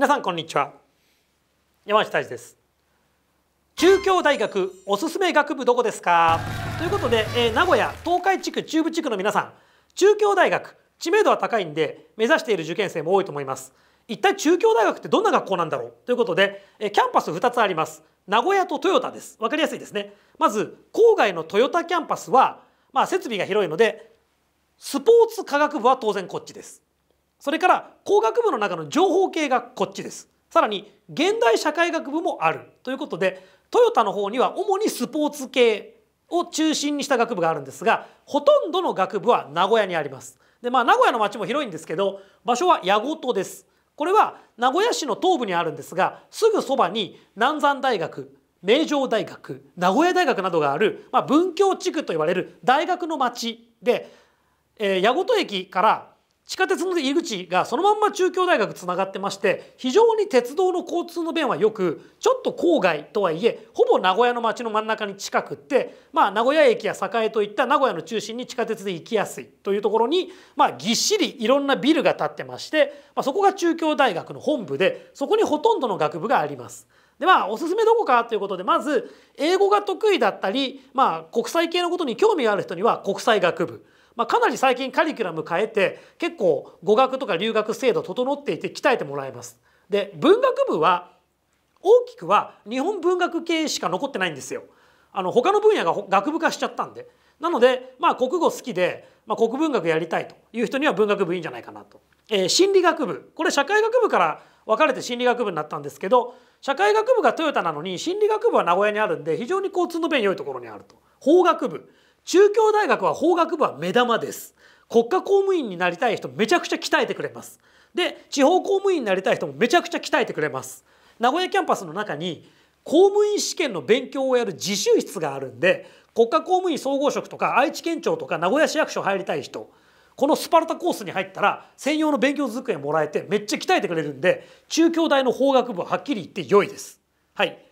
皆さんこんにちは山下大志です中京大学おすすめ学部どこですかということで、えー、名古屋東海地区中部地区の皆さん中京大学知名度は高いんで目指している受験生も多いと思います一体中京大学ってどんな学校なんだろうということで、えー、キャンパス2つあります名古屋と豊田です分かりやすいですねまず郊外の豊田キャンパスはまあ設備が広いのでスポーツ科学部は当然こっちですそれから工学部の中の情報系がこっちですさらに現代社会学部もあるということでトヨタの方には主にスポーツ系を中心にした学部があるんですがほとんどの学部は名古屋にありますでまあ名古屋の町も広いんですけど場所は矢事ですこれは名古屋市の東部にあるんですがすぐそばに南山大学名城大学名古屋大学などがある、まあ、文教地区といわれる大学の町で、えー、矢事駅から地下鉄の入り口がそのまんま中京大学つながってまして非常に鉄道の交通の便はよくちょっと郊外とはいえほぼ名古屋の街の真ん中に近くってまあ名古屋駅や栄といった名古屋の中心に地下鉄で行きやすいというところにまあぎっしりいろんなビルが建ってましてまあそこが中京大学の本部でそこにほとんどの学部があります。でまあおすすめどこかということでまず英語が得意だったりまあ国際系のことに興味がある人には国際学部。まあ、かなり最近カリキュラム変えて結構語学とか留学制度整っていて鍛えてもらえます。で文学部は大きくは日本文学系しか残ってないんですよ。あの他の分野が学部化しちゃったんでなので、まあ、国語好きで、まあ、国文学やりたいという人には文学部いいんじゃないかなと。えー、心理学部これ社会学部から分かれて心理学部になったんですけど社会学部がトヨタなのに心理学部は名古屋にあるんで非常に交通の便良いところにあると。法学部中京大学は法学部は目玉です国家公務員になりたい人めちゃくちゃ鍛えてくれますで地方公務員になりたい人もめちゃくちゃ鍛えてくれます名古屋キャンパスの中に公務員試験の勉強をやる自習室があるんで国家公務員総合職とか愛知県庁とか名古屋市役所入りたい人このスパルタコースに入ったら専用の勉強机もらえてめっちゃ鍛えてくれるんで中京大の法学部ははっきり言って良いです。はい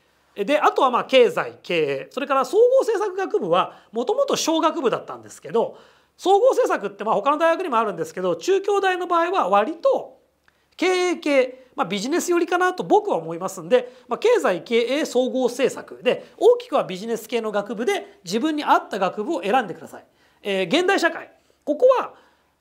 であとはまあ経済経営それから総合政策学部はもともと小学部だったんですけど総合政策ってまあ他の大学にもあるんですけど中京大の場合は割と経営系、まあ、ビジネス寄りかなと僕は思いますんで、まあ、経済経営総合政策で大きくはビジネス系の学部で自分に合った学部を選んでください。えー、現代社会ここは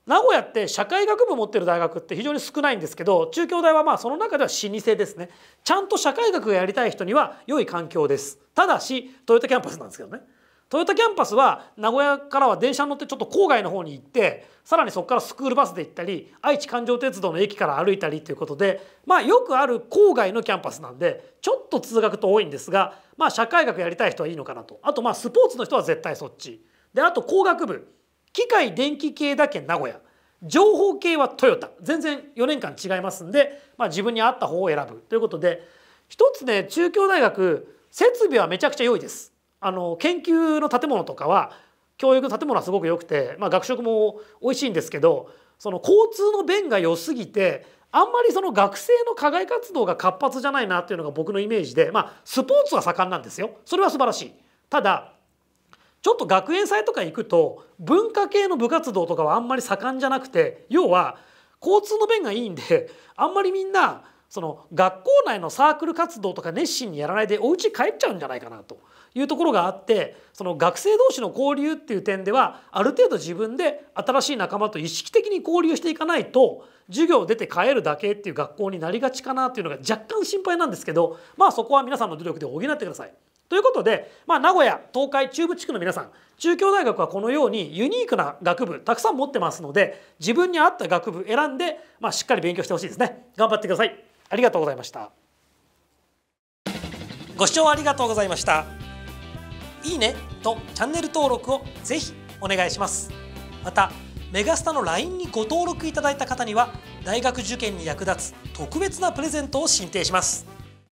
名古屋って社会学部持ってる大学って非常に少ないんですけど中京大はまあその中では老舗ですねちゃんと社会学がやりたい人には良い環境ですただしトヨタキャンパスなんですけどねトヨタキャンパスは名古屋からは電車に乗ってちょっと郊外の方に行ってさらにそこからスクールバスで行ったり愛知環状鉄道の駅から歩いたりということでまあよくある郊外のキャンパスなんでちょっと通学と多いんですがまあ社会学やりたい人はいいのかなとあとまあスポーツの人は絶対そっちであと工学部機械電気系だけ名古屋情報系はトヨタ全然4年間違いますんで、まあ、自分に合った方を選ぶということで一つね中京大学設備はめちゃくちゃ良いです。あの研究の建物とかは教育の建物はすごく良くて、まあ、学食も美味しいんですけどその交通の便が良すぎてあんまりその学生の課外活動が活発じゃないなっていうのが僕のイメージで、まあ、スポーツは盛んなんですよそれは素晴らしいただちょっと学園祭とか行くと文化系の部活動とかはあんまり盛んじゃなくて要は交通の便がいいんであんまりみんなその学校内のサークル活動とか熱心にやらないでお家帰っちゃうんじゃないかなというところがあってその学生同士の交流っていう点ではある程度自分で新しい仲間と意識的に交流していかないと授業出て帰るだけっていう学校になりがちかなっていうのが若干心配なんですけどまあそこは皆さんの努力で補ってください。ということで、まあ、名古屋東海中部地区の皆さん中京大学はこのようにユニークな学部たくさん持ってますので自分に合った学部選んで、まあ、しっかり勉強してほしいですね頑張ってくださいありがとうございましたご視聴ありがとうございましたいいねとチャンネル登録をぜひお願いしますまたメガスタの LINE にご登録いただいた方には大学受験に役立つ特別なプレゼントを進呈します